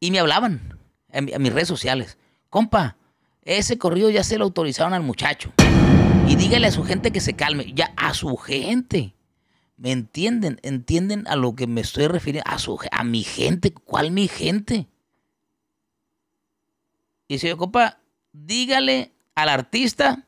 Y me hablaban en, mis redes sociales. Compa, ese corrido ya se lo autorizaron al muchacho. Y dígale a su gente que se calme. Ya, a su gente. ¿Me entienden? ¿Entienden a lo que me estoy refiriendo? A, su, a mi gente. ¿Cuál mi gente? Y se yo, compa, dígale al artista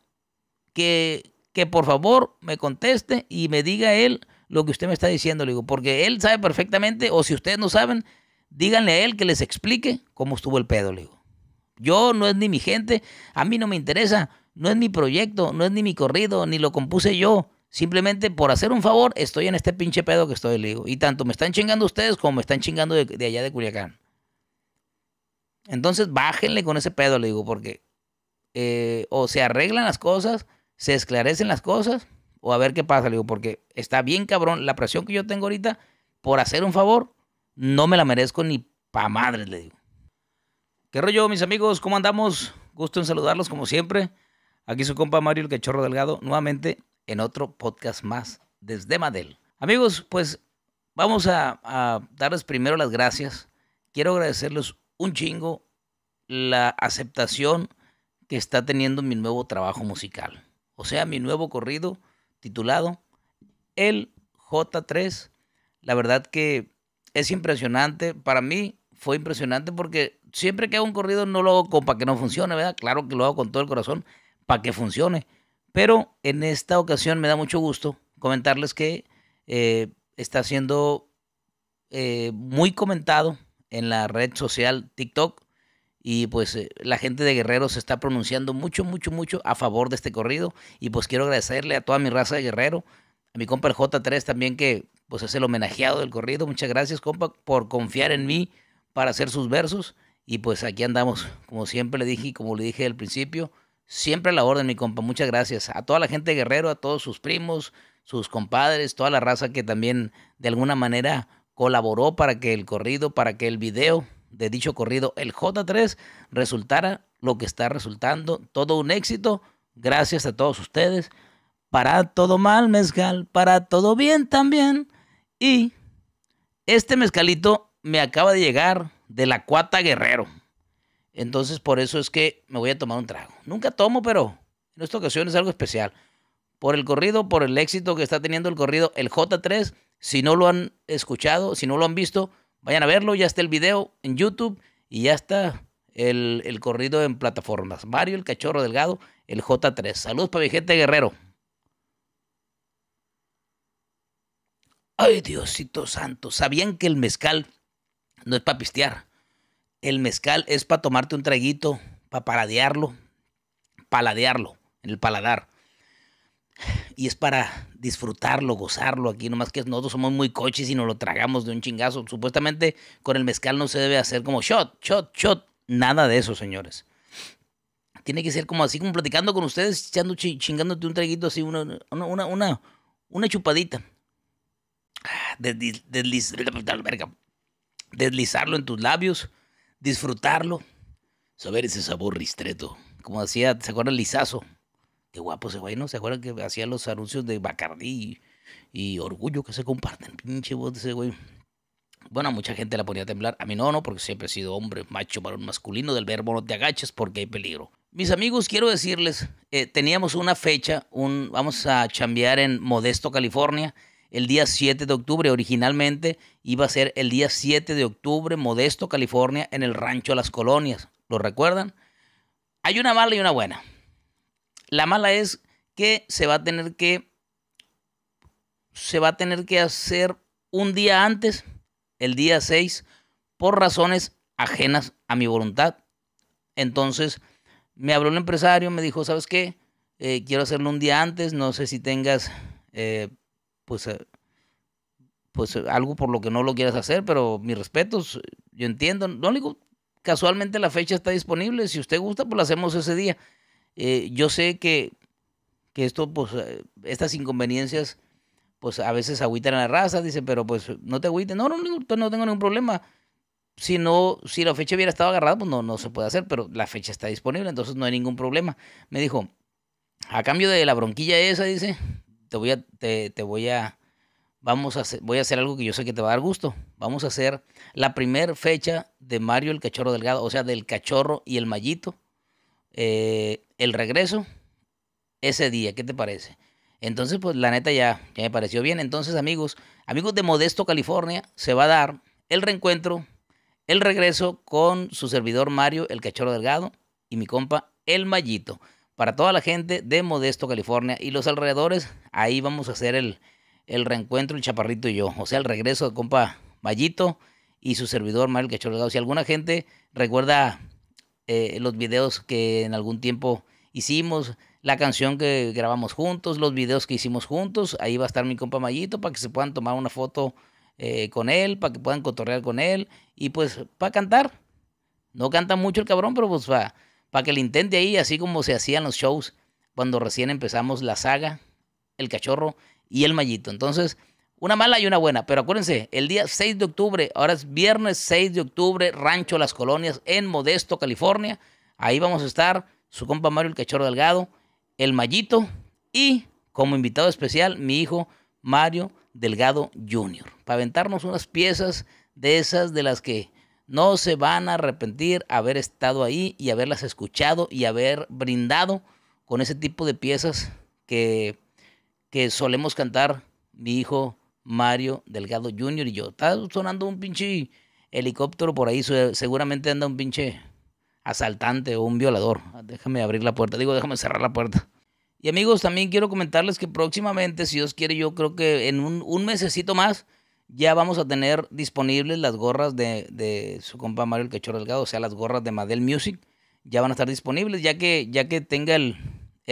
que, que por favor me conteste y me diga él lo que usted me está diciendo. digo, porque él sabe perfectamente, o si ustedes no saben, díganle a él que les explique cómo estuvo el pedo, le digo. Yo no es ni mi gente, a mí no me interesa, no es mi proyecto, no es ni mi corrido, ni lo compuse yo. Simplemente por hacer un favor estoy en este pinche pedo que estoy, le digo. Y tanto me están chingando ustedes como me están chingando de, allá de Culiacán. Entonces bájenle con ese pedo, le digo, porque eh, o se arreglan las cosas, se esclarecen las cosas, o a ver qué pasa, le digo, porque está bien cabrón la presión que yo tengo ahorita por hacer un favor no me la merezco ni pa' madres, le digo. ¿Qué rollo, mis amigos? ¿Cómo andamos? Gusto en saludarlos como siempre. Aquí su compa Mario el Cachorro Delgado, nuevamente en otro podcast más desde Madel. Amigos, pues vamos a, a darles primero las gracias. Quiero agradecerles un chingo la aceptación que está teniendo mi nuevo trabajo musical. O sea, mi nuevo corrido titulado El J3. La verdad que es impresionante. Para mí fue impresionante porque siempre que hago un corrido no lo hago para que no funcione, ¿verdad? Claro que lo hago con todo el corazón para que funcione. Pero en esta ocasión me da mucho gusto comentarles que eh, está siendo eh, muy comentado en la red social TikTok y pues eh, la gente de Guerrero se está pronunciando mucho, mucho, mucho a favor de este corrido y pues quiero agradecerle a toda mi raza de Guerrero a mi compa el J3 también que pues es el homenajeado del corrido. Muchas gracias, compa, por confiar en mí para hacer sus versos. Y pues aquí andamos, como siempre le dije y como le dije al principio, siempre a la orden, mi compa. Muchas gracias a toda la gente de Guerrero, a todos sus primos, sus compadres, toda la raza que también de alguna manera colaboró para que el corrido, para que el video de dicho corrido, el J3, resultara lo que está resultando. Todo un éxito. Gracias a todos ustedes. Para todo mal mezcal, para todo bien también. Y este mezcalito me acaba de llegar de la Cuata Guerrero. Entonces por eso es que me voy a tomar un trago. Nunca tomo, pero en esta ocasión es algo especial. Por el corrido, por el éxito que está teniendo el corrido, el J3. Si no lo han escuchado, si no lo han visto, vayan a verlo. Ya está el video en YouTube y ya está el, corrido en plataformas. Mario el Cachorro Delgado, el J3. Saludos para mi gente guerrero. Ay, Diosito Santo, sabían que el mezcal no es para pistear. El mezcal es para tomarte un traguito, para paladearlo, paladearlo en el paladar. Y es para disfrutarlo, gozarlo aquí, nomás que nosotros somos muy coches y nos lo tragamos de un chingazo. Supuestamente con el mezcal no se debe hacer como shot, shot, shot. Nada de eso, señores. Tiene que ser como así, como platicando con ustedes, chingándote un traguito así, una, una, una chupadita deslizarlo en tus labios, disfrutarlo, saber ese sabor ristreto. Como hacía, ¿se acuerdan? Lizazo. Qué guapo ese güey, ¿no? ¿Se acuerdan que hacía los anuncios de Bacardí y, orgullo que se comparten? Pinche voz de ese güey. Bueno, mucha gente la ponía a temblar. A mí no, no, porque siempre he sido hombre, macho, varón masculino del verbo no te agaches porque hay peligro. Mis amigos, quiero decirles, eh, teníamos una fecha, un, vamos a chambear en Modesto, California el día 7 de octubre. Originalmente iba a ser el día 7 de octubre, Modesto, California, en el Rancho Las Colonias. ¿Lo recuerdan? Hay una mala y una buena. La mala es que se va a tener que se va a tener que hacer un día antes, el día 6, por razones ajenas a mi voluntad. Entonces, me habló un empresario, me dijo, ¿sabes qué? Eh, quiero hacerlo un día antes, no sé si tengas eh, pues, eh, pues eh, algo por lo que no lo quieras hacer, pero mis respetos, yo entiendo. No, único, casualmente la fecha está disponible, si usted gusta, pues la hacemos ese día. Eh, yo sé que, que esto, pues, estas inconveniencias, pues a veces agüitan a la raza, dice, pero pues no te agüites. No, no, no, pues, no tengo ningún problema. Si no, si la fecha hubiera estado agarrada, pues no, no se puede hacer, pero la fecha está disponible, entonces no hay ningún problema. Me dijo, a cambio de la bronquilla esa, dice, te voy a, te, voy a, vamos a hacer, voy a hacer algo que yo sé que te va a dar gusto. Vamos a hacer la primera fecha de Mario el Cachorro Delgado, o sea, del Cachorro y el Mallito, eh, el regreso, ese día, ¿qué te parece? Entonces, pues la neta ya, ya me pareció bien. Entonces, amigos, amigos de Modesto, California, se va a dar el reencuentro, el regreso con su servidor Mario el Cachorro Delgado y mi compa El Mallito para toda la gente de Modesto, California y los alrededores. Ahí vamos a hacer el, reencuentro, el chaparrito y yo. O sea, el regreso de compa Mayito y su servidor Mario Cachorro. Si alguna gente recuerda eh, los videos que en algún tiempo hicimos, la canción que grabamos juntos, los videos que hicimos juntos, ahí va a estar mi compa Mallito para que se puedan tomar una foto eh, con él, para que puedan cotorrear con él y pues para cantar. No canta mucho el cabrón, pero pues va para que le intente ahí, así como se hacían los shows cuando recién empezamos la saga, el cachorro y el mallito. Entonces, una mala y una buena, pero acuérdense, el día 6 de octubre, ahora es viernes 6 de octubre, Rancho Las Colonias en Modesto, California. Ahí vamos a estar su compa Mario el Cachorro Delgado, el Mallito y como invitado especial mi hijo Mario Delgado Jr. Para aventarnos unas piezas de esas de las que no se van a arrepentir haber estado ahí y haberlas escuchado y haber brindado con ese tipo de piezas que, que solemos cantar mi hijo Mario Delgado Jr. y yo. Está sonando un pinche helicóptero por ahí, seguramente anda un pinche asaltante o un violador. Déjame abrir la puerta, digo, déjame cerrar la puerta. Y amigos, también quiero comentarles que próximamente, si Dios quiere, yo creo que en un, un mesecito más ya vamos a tener disponibles las gorras de, su compa Mario el Quechor Delgado, o sea, las gorras de Madel Music, ya van a estar disponibles, ya que, ya que tenga el,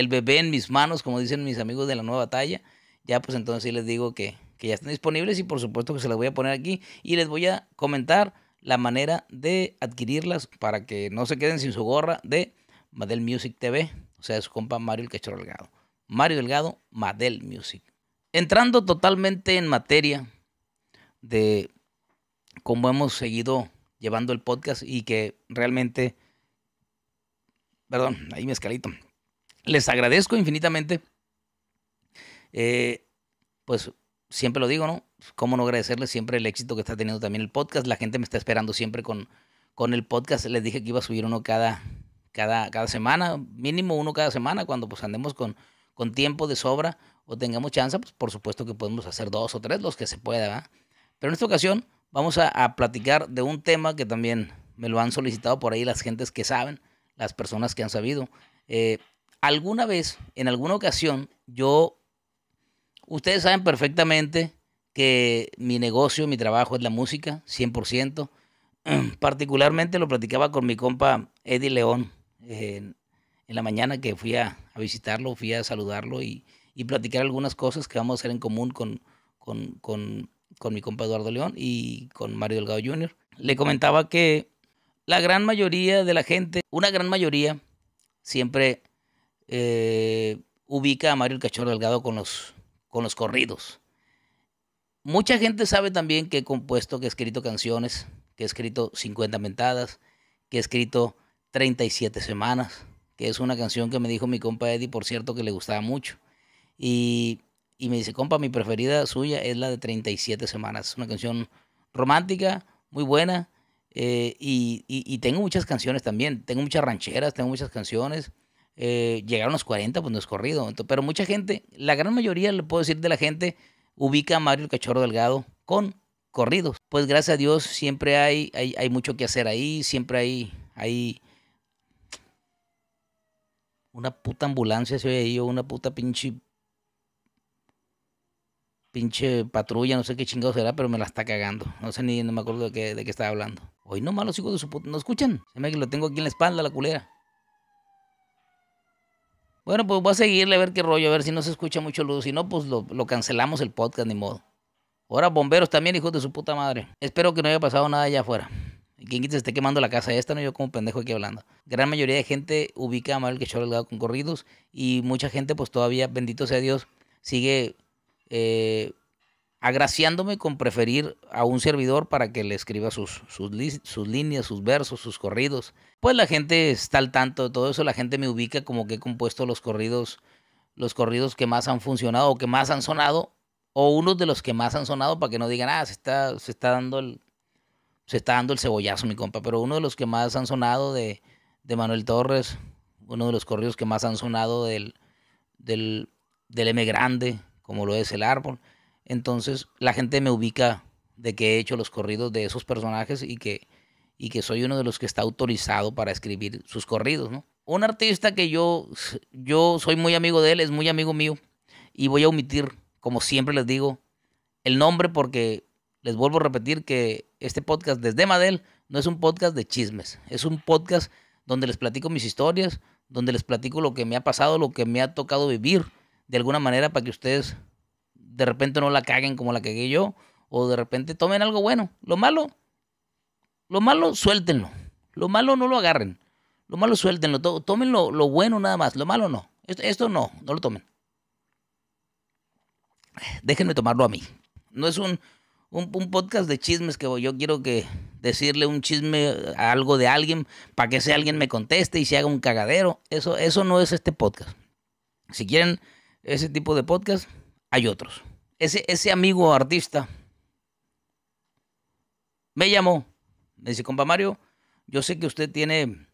bebé en mis manos, como dicen mis amigos de la nueva talla, ya pues entonces sí les digo que, que ya están disponibles y por supuesto que se las voy a poner aquí y les voy a comentar la manera de adquirirlas para que no se queden sin su gorra de Madel Music TV, o sea, su compa Mario el Quechor Delgado. Mario Delgado, Madel Music. Entrando totalmente en materia, de cómo hemos seguido llevando el podcast y que realmente, perdón, ahí me escalito, les agradezco infinitamente. Eh, pues siempre lo digo, ¿no? ¿Cómo no agradecerles siempre el éxito que está teniendo también el podcast? La gente me está esperando siempre con, con el podcast. Les dije que iba a subir uno cada, cada, cada semana, mínimo uno cada semana, cuando pues andemos con, con tiempo de sobra o tengamos chance, pues por supuesto que podemos hacer dos o tres, los que se pueda, ¿verdad? Pero en esta ocasión vamos a, platicar de un tema que también me lo han solicitado por ahí las gentes que saben, las personas que han sabido. Eh, alguna vez, en alguna ocasión, yo, ustedes saben perfectamente que mi negocio, mi trabajo es la música, 100%. Particularmente lo platicaba con mi compa Eddie León en, la mañana que fui a, visitarlo, fui a saludarlo y, y, platicar algunas cosas que vamos a hacer en común con, con con mi compa Eduardo León y con Mario Delgado Jr. Le comentaba que la gran mayoría de la gente, una gran mayoría, siempre eh, ubica a Mario el Cachorro Delgado con los, con los corridos. Mucha gente sabe también que he compuesto, que he escrito canciones, que he escrito 50 mentadas, que he escrito 37 semanas, que es una canción que me dijo mi compa Eddie, por cierto, que le gustaba mucho. Y y me dice, compa, mi preferida suya es la de 37 semanas. Es una canción romántica, muy buena. Eh, y, y, tengo muchas canciones también. Tengo muchas rancheras, tengo muchas canciones. Eh, llegaron a los 40, pues no es corrido. pero mucha gente, la gran mayoría, le puedo decir, de la gente ubica a Mario el Cachorro Delgado con corridos. Pues gracias a Dios siempre hay, hay, mucho que hacer ahí, siempre hay, hay una puta ambulancia se oye ahí o una puta pinche pinche patrulla, no sé qué chingado será, pero me la está cagando. No sé ni, no me acuerdo de qué, estaba hablando. Hoy no malos hijos de su puta, ¿no escuchan? Se me que lo tengo aquí en la espalda, la culera. Bueno, pues voy a seguirle a ver qué rollo, a ver si no se escucha mucho luz. Si no, pues lo, cancelamos el podcast, ni modo. Ahora bomberos también, hijos de su puta madre. Espero que no haya pasado nada allá afuera. Quien quita se esté quemando la casa esta, no yo como pendejo aquí hablando. Gran mayoría de gente ubica a Manuel Quechua Delgado con corridos y mucha gente, pues todavía, bendito sea Dios, sigue eh, agraciándome con preferir a un servidor para que le escriba sus, sus, líneas, sus versos, sus corridos. Pues la gente está al tanto de todo eso, la gente me ubica como que he compuesto los corridos, los corridos que más han funcionado o que más han sonado, o uno de los que más han sonado para que no digan, ah, se está, se está dando el... Se está dando el cebollazo, mi compa, pero uno de los que más han sonado de, de Manuel Torres, uno de los corridos que más han sonado del, del, del M Grande, como lo es el árbol. Entonces la gente me ubica de que he hecho los corridos de esos personajes y que, y que soy uno de los que está autorizado para escribir sus corridos, Un artista que yo, yo soy muy amigo de él, es muy amigo mío, y voy a omitir, como siempre les digo, el nombre porque les vuelvo a repetir que este podcast desde Madel no es un podcast de chismes, es un podcast donde les platico mis historias, donde les platico lo que me ha pasado, lo que me ha tocado vivir, de alguna manera para que ustedes de repente no la caguen como la cagué yo o de repente tomen algo bueno. Lo malo, lo malo, suéltenlo. Lo malo no lo agarren. Lo malo, suéltenlo. Tomen lo, bueno nada más. Lo malo no. Esto, esto, no, no lo tomen. Déjenme tomarlo a mí. No es un, un, podcast de chismes que yo quiero que decirle un chisme a algo de alguien para que ese alguien me conteste y se haga un cagadero. Eso, eso no es este podcast. Si quieren ese tipo de podcast, hay otros. Ese, ese amigo artista me llamó, me dice, compa Mario, yo sé que usted tiene,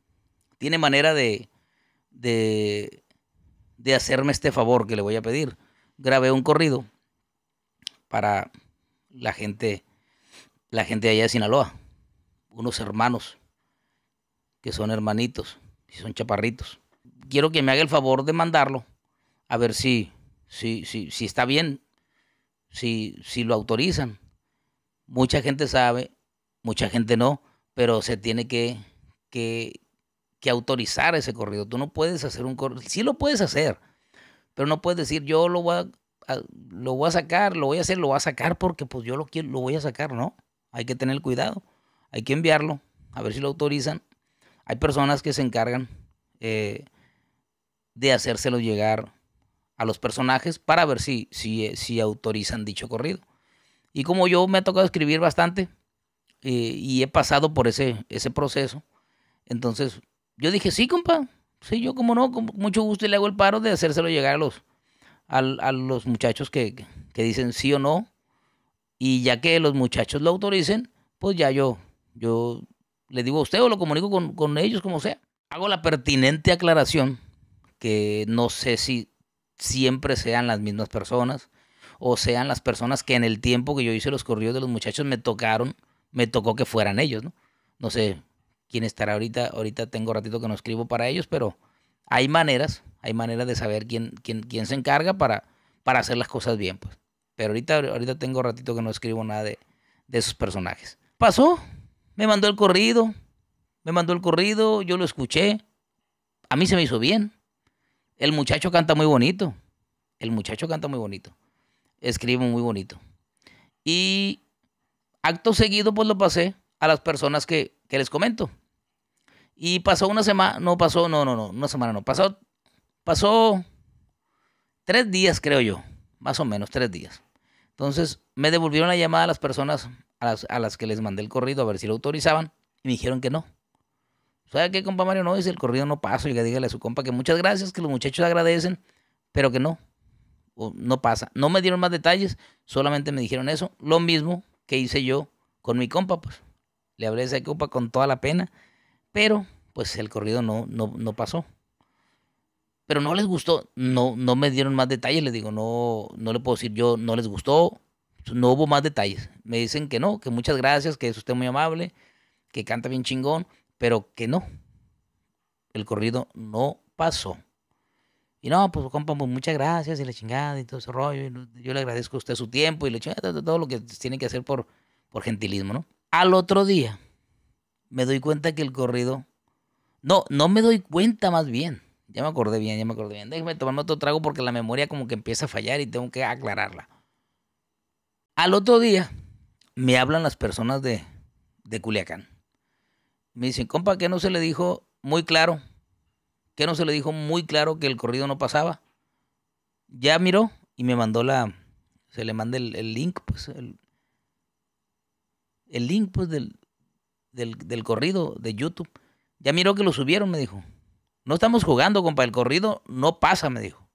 tiene manera de, de, de hacerme este favor que le voy a pedir. Grabé un corrido para la gente, la gente de allá de Sinaloa, unos hermanos que son hermanitos y son chaparritos. Quiero que me haga el favor de mandarlo a ver si, si, si, está bien, si, si lo autorizan. Mucha gente sabe, mucha gente no, pero se tiene que, autorizar ese corrido. Tú no puedes hacer un corrido, sí lo puedes hacer, pero no puedes decir yo lo voy a, lo voy a sacar, lo voy a hacer, lo voy a sacar porque pues yo lo quiero, lo voy a sacar, ¿no? Hay que tener cuidado, hay que enviarlo, a ver si lo autorizan. Hay personas que se encargan eh, de hacérselo llegar a los personajes para ver si, si, eh, si autorizan dicho corrido. Y como yo me ha tocado escribir bastante eh, y he pasado por ese, ese proceso, entonces yo dije, sí, compa, sí, yo como no, con mucho gusto y le hago el paro de hacérselo llegar a los, los muchachos que, dicen sí o no. Y ya que los muchachos lo autoricen, pues ya yo, yo le digo a usted o lo comunico con, con ellos, como sea. Hago la pertinente aclaración que no sé si siempre sean las mismas personas o sean las personas que en el tiempo que yo hice los corridos de los muchachos me tocaron, me tocó que fueran ellos, ¿no? No sé quién estará ahorita, ahorita tengo ratito que no escribo para ellos, pero hay maneras, hay maneras de saber quién, quién, quién se encarga para, para hacer las cosas bien, pues. Pero ahorita, ahorita tengo ratito que no escribo nada de, de esos personajes. Pasó, me mandó el corrido, me mandó el corrido, yo lo escuché, a mí se me hizo bien, el muchacho canta muy bonito. El muchacho canta muy bonito. Escribe muy bonito. Y acto seguido, pues lo pasé a las personas que, que les comento. Y pasó una semana, no pasó, no, no, no, una semana no. Pasó, pasó tres días, creo yo. Más o menos, tres días. Entonces me devolvieron la llamada a las personas a las, a las que les mandé el corrido a ver si lo autorizaban y me dijeron que no. ¿Sabes qué, compa Mario? No, dice el corrido no Y dígale a su compa que muchas gracias, que los muchachos agradecen, pero que no. No pasa. No me dieron más detalles, solamente me dijeron eso. Lo mismo que hice yo con mi compa, pues. Le hablé esa ese con toda la pena, pero pues el corrido no, no, no pasó. Pero no les gustó, no, no me dieron más detalles, le digo, no, no le puedo decir yo, no les gustó, no hubo más detalles. Me dicen que no, que muchas gracias, que es usted muy amable, que canta bien chingón, pero que no. El corrido no pasó. Y no, pues compa, pues muchas gracias y la chingada y todo ese rollo. yo le agradezco a usted su tiempo y le chingada, eh, todo lo que tiene que hacer por, por gentilismo, ¿no? Al otro día me doy cuenta que el corrido... No, no me doy cuenta más bien. Ya me acordé bien, ya me acordé bien. Déjeme tomarme otro trago porque la memoria como que empieza a fallar y tengo que aclararla. Al otro día me hablan las personas de, de Culiacán. Me dicen, compa, ¿qué no se le dijo muy claro? ¿Qué no se le dijo muy claro que el corrido no pasaba? Ya miró y me mandó la. Se le manda el, link, pues. El, link, pues, del, del, del corrido de YouTube. Ya miró que lo subieron, me dijo. No estamos jugando, compa. El corrido no pasa, me dijo.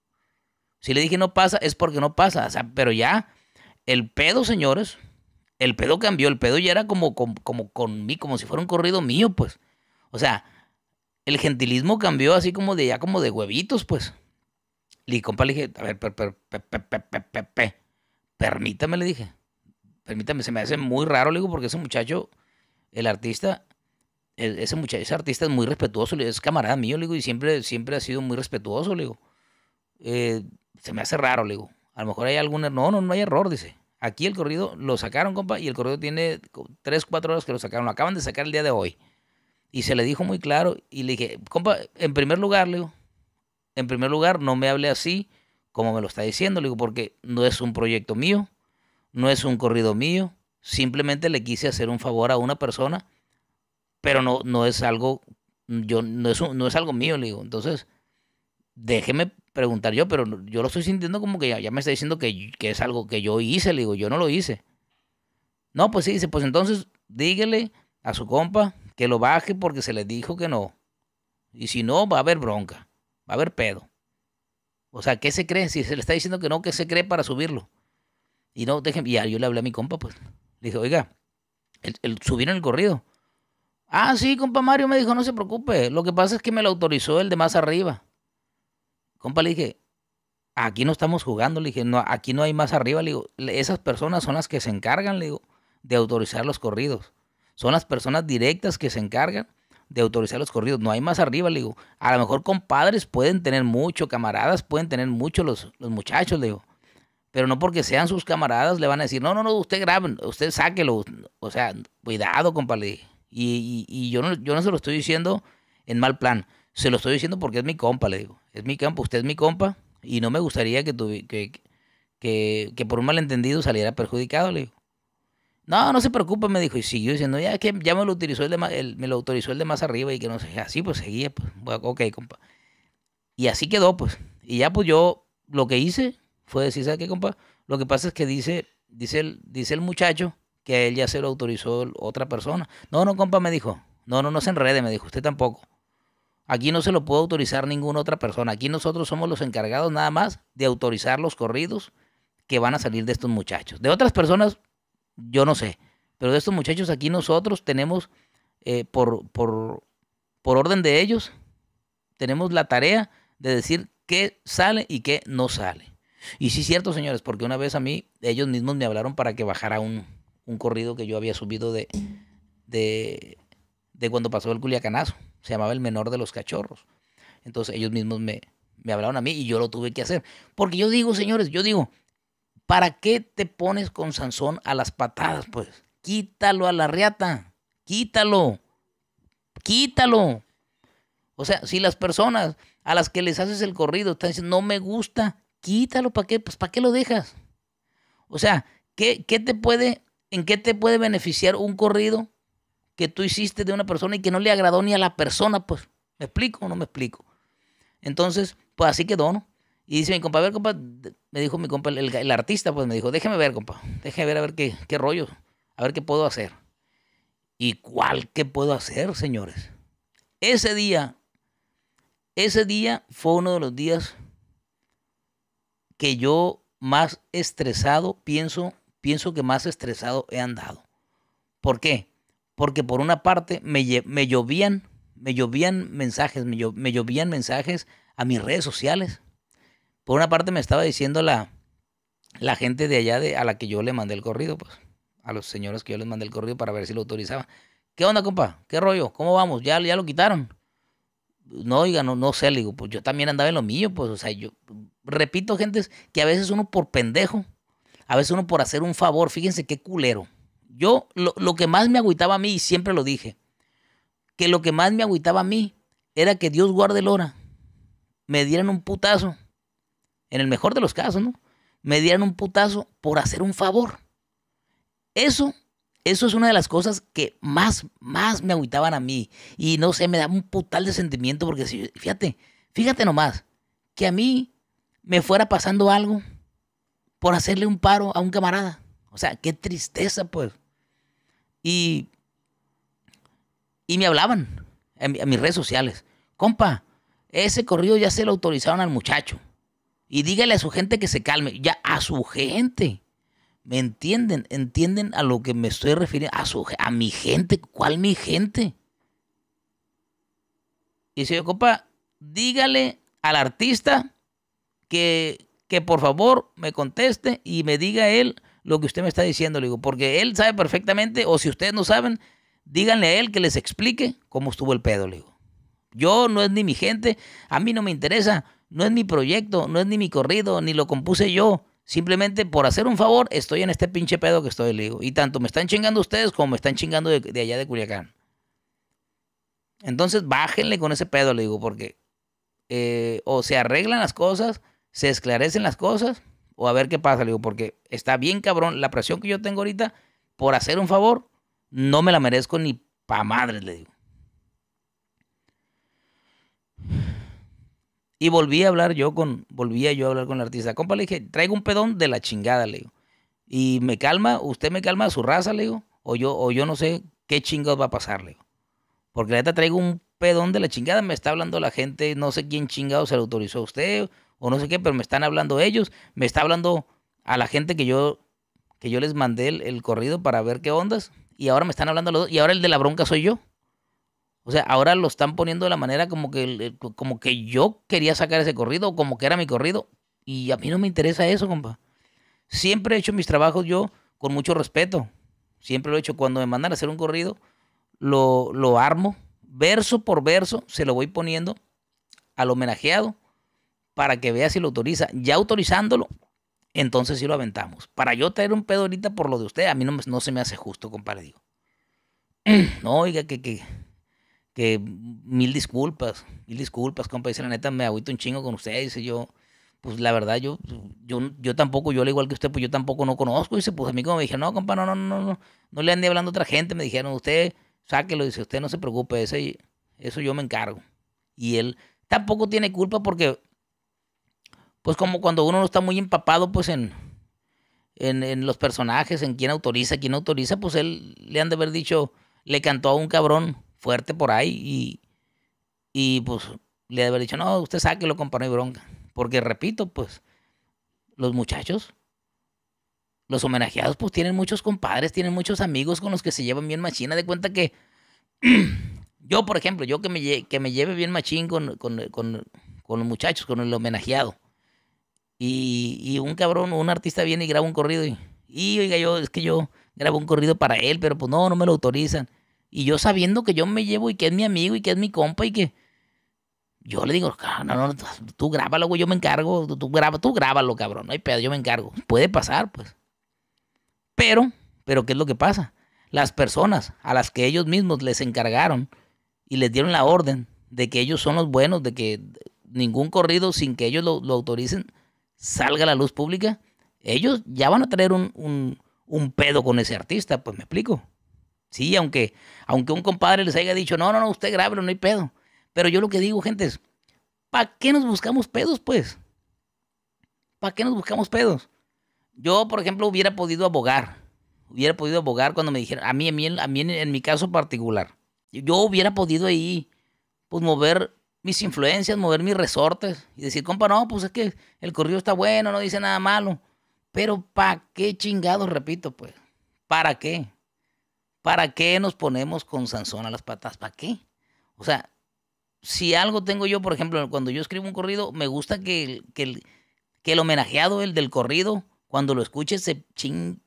Si le dije no pasa, es porque no pasa. O sea, pero ya, el pedo, señores, el pedo cambió, el pedo ya era como, como, como con mí, como si fuera un corrido mío, pues. O sea, el gentilismo cambió así como de ya como de huevitos, pues. Y compa le dije, a ver, permítame, le dije. Permítame, se me hace muy raro, le digo, porque ese muchacho, el artista, ese muchacho, ese artista es muy respetuoso, es camarada mío, le digo, y siempre, siempre ha sido muy respetuoso, le digo. Eh, se me hace raro, le digo. A lo mejor hay algún... Er-, no, no, no hay error, dice. Aquí el corrido lo sacaron, compa, y el corrido tiene 3, 4 horas que lo sacaron. Lo acaban de sacar el día de hoy. Y se le dijo muy claro. Y le dije, compa, en primer lugar, le en primer lugar, no me hable así como me lo está diciendo. Le digo, porque no es un proyecto mío, no es un corrido mío. Simplemente le quise hacer un favor a una persona, pero no, no es algo, yo, no es, no es algo mío, le digo. Entonces, déjeme preguntar yo, pero yo lo estoy sintiendo como que ya, me está diciendo que, que, es algo que yo hice, le digo, yo no lo hice. No, pues sí, dice, pues entonces dígale a su compa que lo baje porque se le dijo que no. Y si no, va a haber bronca, va a haber pedo. O sea, ¿qué se cree? Si se le está diciendo que no, ¿qué se cree para subirlo? Y no, déjenme, ya yo le hablé a mi compa, pues. Le dije, oiga, el, el, subieron el corrido. Ah, sí, compa Mario me dijo, no se preocupe. Lo que pasa es que me lo autorizó el de más arriba. Compa, le dije, aquí no estamos jugando, le dije, no, aquí no hay más arriba, le digo, esas personas son las que se encargan, le digo, de autorizar los corridos. Son las personas directas que se encargan de autorizar los corridos. No hay más arriba, le digo. A lo mejor compadres pueden tener mucho, camaradas pueden tener mucho los, muchachos, le digo. Pero no porque sean sus camaradas le van a decir, no, no, no, usted grabe, usted sáquelo. O sea, cuidado, compa, le y, y yo, no, yo no se lo estoy diciendo en mal plan. Se lo estoy diciendo porque es mi compa, le digo es mi campo, usted es mi compa y no me gustaría que, que, que, que, por un malentendido saliera perjudicado, le digo. No, no se preocupe, me dijo, y siguió diciendo, ya que ya me lo el me lo autorizó el de más arriba y que no sé, así pues seguía, pues, ok, compa. Y así quedó, pues. Y ya pues yo lo que hice fue decir, ¿sabes qué, compa? Lo que pasa es que dice, dice el, dice el muchacho que a él ya se lo autorizó otra persona. No, no, compa, me dijo. No, no, no se enrede, me dijo, usted tampoco. Aquí no se lo puede autorizar ninguna otra persona. Aquí nosotros somos los encargados nada más de autorizar los corridos que van a salir de estos muchachos. De otras personas, yo no sé. Pero de estos muchachos aquí nosotros tenemos, eh, por, por, orden de ellos, tenemos la tarea de decir qué sale y qué no sale. Y sí, cierto, señores, porque una vez a mí, ellos mismos me hablaron para que bajara un, corrido que yo había subido de, de, de cuando pasó el culiacanazo se llamaba el menor de los cachorros. Entonces ellos mismos me, me hablaron a mí y yo lo tuve que hacer. Porque yo digo, señores, yo digo, ¿para qué te pones con Sansón a las patadas? Pues quítalo a la riata, quítalo, quítalo. O sea, si las personas a las que les haces el corrido están diciendo, no me gusta, quítalo, ¿para qué? Pues ¿para qué lo dejas? O sea, ¿qué, qué te puede, ¿en qué te puede beneficiar un corrido que tú hiciste de una persona y que no le agradó ni a la persona, pues, ¿me explico o no me explico? Entonces, pues así quedó, ¿no? Y dice mi compa, a ver, compa, me dijo mi compa, el, artista, pues me dijo, déjeme ver, compa, déjeme ver a ver qué, rollo, a ver qué puedo hacer. ¿Y cuál qué puedo hacer, señores? Ese día, ese día fue uno de los días que yo más estresado, pienso, pienso que más estresado he andado. ¿Por qué? porque por una parte me, me llovían, me llovían mensajes, me, llovían mensajes a mis redes sociales. Por una parte me estaba diciendo la, la gente de allá de, a la que yo le mandé el corrido, pues, a los señores que yo les mandé el corrido para ver si lo autorizaba. ¿Qué onda, compa? ¿Qué rollo? ¿Cómo vamos? ¿Ya, ya lo quitaron? No, oiga, no, sé, digo, pues yo también andaba en lo mío, pues, sea, yo repito, gente, que a veces uno por pendejo, a veces uno por hacer un favor, fíjense qué culero. Yo lo, que más me agüitaba a mí, y siempre lo dije, que lo que más me aguitaba a mí era que Dios guarde el hora, me dieran un putazo, en el mejor de los casos, ¿no? Me dieran un putazo por hacer un favor. Eso, eso es una de las cosas que más, más me aguitaban a mí. Y no sé, me daba un putal de sentimiento porque si, fíjate, fíjate nomás, que a mí me fuera pasando algo por hacerle un paro a un camarada. O sea, qué tristeza, pues. Y, me hablaban en, mis redes sociales, compa, ese corrido ya se lo autorizaron al muchacho. Y dígale a su gente que se calme, ya a su gente. ¿Me entienden? ¿Entienden a lo que me estoy refiriendo? A, su, a mi gente. ¿Cuál mi gente? Y dice yo, compa, dígale al artista que, que por favor me conteste y me diga él lo que usted me está diciendo, le digo, porque él sabe perfectamente, o si ustedes no saben, díganle a él que les explique cómo estuvo el pedo, le digo. Yo no es ni mi gente, a mí no me interesa, no es mi proyecto, no es ni mi corrido, ni lo compuse yo. Simplemente por hacer un favor estoy en este pinche pedo que estoy, le digo. Y tanto me están chingando ustedes como me están chingando de, allá de Culiacán. Entonces bájenle con ese pedo, le digo, porque eh, o se arreglan las cosas, se esclarecen las cosas o a ver qué pasa, le digo, porque está bien cabrón, la presión que yo tengo ahorita por hacer un favor, no me la merezco ni pa' madre, le digo. Y volví a hablar yo con, volví yo hablar con el artista. Compa, le dije, traigo un pedón de la chingada, le digo. Y me calma, usted me calma a su raza, le digo. O yo, o yo no sé qué chingados va a pasar, le digo. Porque la neta traigo un pedón de la chingada, me está hablando la gente, no sé quién chingado se lo autorizó a usted, o no sé qué, pero me están hablando ellos, me está hablando a la gente que yo, que yo les mandé el, corrido para ver qué ondas, y ahora me están hablando los dos, y ahora el de la bronca soy yo. O sea, ahora lo están poniendo de la manera como que, como que yo quería sacar ese corrido, como que era mi corrido, y a mí no me interesa eso, compa. Siempre he hecho mis trabajos yo con mucho respeto. Siempre lo he hecho. Cuando me mandan a hacer un corrido, lo, lo armo, verso por verso, se lo voy poniendo al homenajeado para que vea si lo autoriza. Ya autorizándolo, entonces sí lo aventamos. Para yo traer un pedo ahorita por lo de usted, a mí no, no se me hace justo, compadre. No, oiga, que, mil disculpas, mil disculpas, compadre. Dice, la neta, me agüito un chingo con usted. Dice, yo, pues la verdad, yo, yo, yo tampoco, yo al igual que usted, pues yo tampoco no conozco. Dice, pues a mí como me dijeron, no, compadre, no, no, no, no, no le andé hablando a otra gente. Me dijeron, usted, sáquelo. Dice, usted no se preocupe, ese, eso yo me encargo. Y él tampoco tiene culpa porque pues como cuando uno no está muy empapado pues en, en, los personajes, en quién autoriza, quién autoriza, pues él le han de haber dicho, le cantó a un cabrón fuerte por ahí y, pues le han de haber dicho, no, usted sabe lo lo de bronca. Porque repito, pues los muchachos, los homenajeados, pues tienen muchos compadres, tienen muchos amigos con los que se llevan bien machina. De cuenta que yo, por ejemplo, yo que me, que me lleve bien machín con los muchachos, con el homenajeado y, un cabrón, un artista viene y graba un corrido y, y oiga, yo, es que yo grabo un corrido para él, pero pues no, no me lo autorizan. Y yo sabiendo que yo me llevo y que es mi amigo y que es mi compa y que... Yo le digo, ah, no, no, tú grábalo, güey, yo me encargo, tú, tú, tú grábalo, cabrón, no hay pedo, yo me encargo. Puede pasar, pues. Pero, pero ¿qué es lo que pasa? Las personas a las que ellos mismos les encargaron y les dieron la orden de que ellos son los buenos, de que ningún corrido sin que ellos lo autoricen salga la luz pública, ellos ya van a traer un, pedo con ese artista, pues me explico. Sí, aunque, aunque un compadre les haya dicho, no, no, no, usted grábelo, no hay pedo. Pero yo lo que digo, gente, es, ¿para qué nos buscamos pedos, pues? ¿Para qué nos buscamos pedos? Yo, por ejemplo, hubiera podido abogar. Hubiera podido abogar cuando me dijeron, a mí, a mí, en mi caso particular. Yo hubiera podido ahí, pues, mover mis influencias, mover mis resortes y decir, compa, no, pues es que el corrido está bueno, no dice nada malo. Pero ¿para qué chingados, repito, pues? ¿Para qué? ¿Para qué nos ponemos con Sansón a las patas? ¿Para qué? O sea, si algo tengo yo, por ejemplo, cuando yo escribo un corrido, me gusta que, el, que el homenajeado, el del corrido, cuando lo escuche, se ching...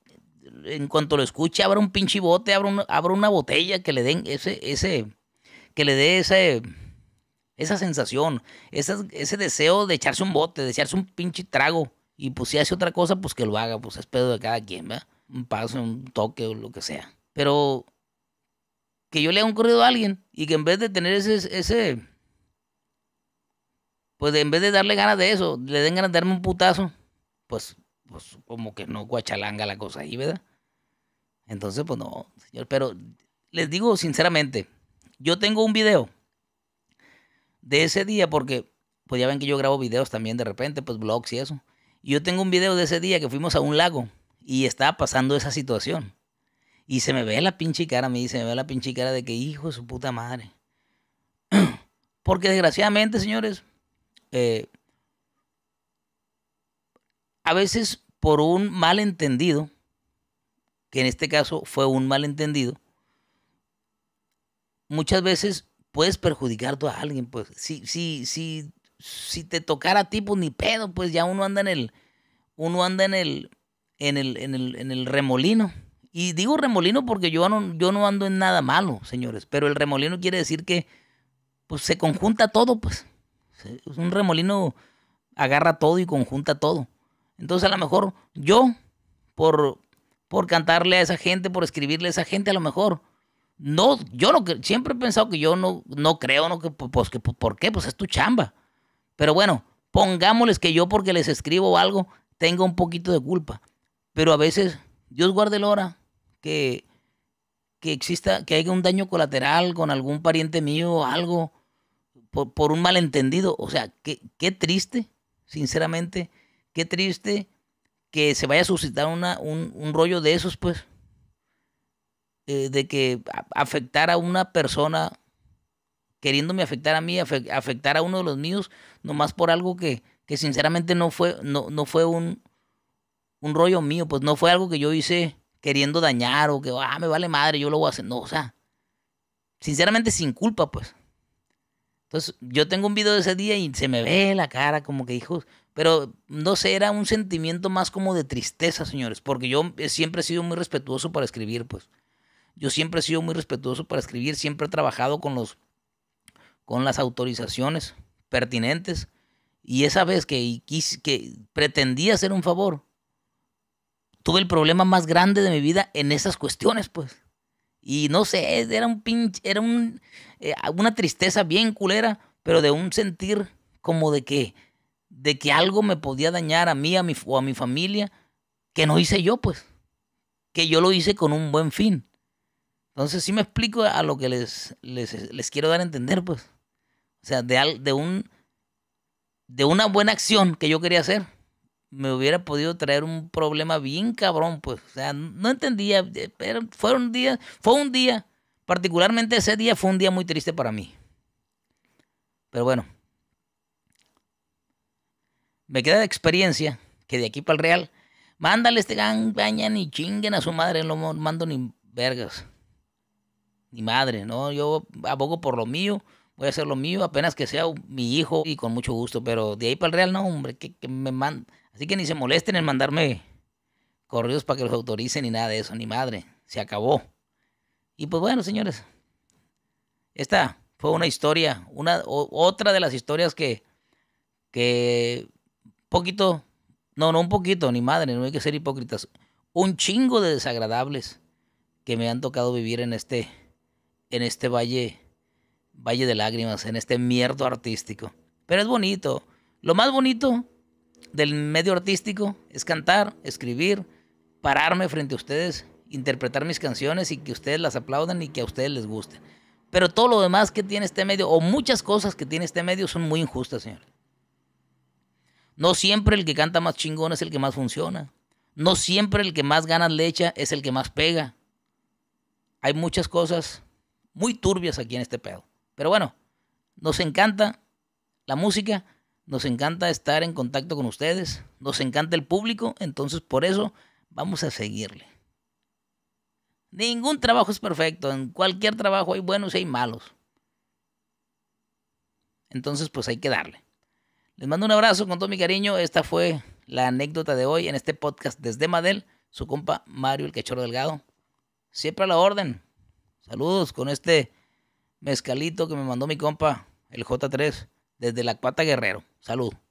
En cuanto lo escuche, abra un pinche bote, abra, abra una botella, que le den ese, ese, que le dé ese esa sensación, ese deseo de echarse un bote, de echarse un pinche trago. Y pues si hace otra cosa, pues que lo haga, pues es pedo de cada quien, ¿verdad? Un paso, un toque o lo que sea. Pero que yo haga un corrido a alguien y que en vez de tener ese, ese pues en vez de darle ganas de eso, le den ganas de darme un putazo, pues, pues como que no guachalanga la cosa ahí, ¿verdad? Entonces, pues no, señor, pero les digo sinceramente, yo tengo un video de ese día, porque pues ya ven que yo grabo videos también de repente, pues vlogs y eso. yo tengo un video de ese día que fuimos a un lago y estaba pasando esa situación. Y se me ve la pinche cara, me dice, me ve la pinche cara de que hijo de su puta madre. Porque desgraciadamente, señores, eh, a veces por un malentendido, que en este caso fue un malentendido, muchas veces puedes perjudicar a alguien, pues. Si, si, si, si te tocara a ti, pues ni pedo, pues ya uno anda en el. Uno anda en el. En el, en el, en el remolino. Y digo remolino porque yo no, yo no ando en nada malo, señores. Pero el remolino quiere decir que pues se conjunta todo, pues. Un remolino agarra todo y conjunta todo. Entonces a lo mejor yo, por, por cantarle a esa gente, por escribirle a esa gente, a lo mejor no, yo no siempre he pensado que yo no, no creo, no que pues, por qué, pues es tu chamba. Pero bueno, pongámosles que yo porque les escribo algo tenga un poquito de culpa. Pero a veces, Dios guarde el hora que, que exista, que haya un daño colateral con algún pariente mío, o algo, por, un malentendido. O sea, qué, qué triste, sinceramente, qué triste que se vaya a suscitar una, un rollo de esos, pues. Eh, de que afectar a una persona, queriéndome afectar a mí, afectar a uno de los míos, nomás por algo que, sinceramente no fue, no, no fue un, un rollo mío, pues no fue algo que yo hice queriendo dañar o que, ah, me vale madre, yo lo voy a hacer. No, o sea, sinceramente sin culpa, pues. Entonces, yo tengo un video de ese día y se me ve la cara como que dijo, pero no sé, era un sentimiento más como de tristeza, señores, porque yo siempre he sido muy respetuoso para escribir, pues. Yo siempre he sido muy respetuoso para escribir, siempre he trabajado con, los, con las autorizaciones pertinentes. Y esa vez que, que pretendía hacer un favor, tuve el problema más grande de mi vida en esas cuestiones, pues. Y no sé, era un pinche, era un, eh, una tristeza bien culera, pero de un sentir como de que, de que algo me podía dañar a mí a mi, o a mi familia que no hice yo, pues. Que yo lo hice con un buen fin. Entonces, sí me explico a lo que les, les, quiero dar a entender, pues. O sea, de, de, un, de una buena acción que yo quería hacer, me hubiera podido traer un problema bien cabrón, pues. O sea, no entendía, eh, pero fue un día, fue un día, particularmente ese día fue un día muy triste para mí. Pero bueno, me queda de experiencia que de aquí para el Real, mándale este gang, bañan y chinguen a su madre, no mando ni vergas ni madre, ¿no? Yo abogo por lo mío, voy a hacer lo mío, apenas que sea mi hijo y con mucho gusto, pero de ahí para el Real, no, hombre, que, me mande, Así que ni se molesten en mandarme correos para que los autoricen ni nada de eso, ni madre, se acabó. Y pues bueno, señores, esta fue una historia, una, otra de las historias que, que poquito, no, no un poquito, ni madre, no hay que ser hipócritas, un chingo de desagradables que me han tocado vivir en este en este valle, valle de lágrimas, en este mierdo artístico. Pero es bonito. Lo más bonito del medio artístico es cantar, escribir, pararme frente a ustedes, interpretar mis canciones y que ustedes las aplaudan y que a ustedes les guste. Pero todo lo demás que tiene este medio, o muchas cosas que tiene este medio, son muy injustas, señores. No siempre el que canta más chingón es el que más funciona. No siempre el que más gana leche es el que más pega. Hay muchas cosas muy turbias aquí en este pedo. Pero bueno, nos encanta la música, nos encanta estar en contacto con ustedes, nos encanta el público, entonces por eso vamos a seguirle. Ningún trabajo es perfecto, en cualquier trabajo hay buenos y hay malos. Entonces pues hay que darle. Les mando un abrazo con todo mi cariño, esta fue la anécdota de hoy en este podcast desde Madel, su compa Mario el Cachorro Delgado. Siempre a la orden. Saludos con este mezcalito que me mandó mi compa, el J3, desde La Cuata Guerrero. Saludos.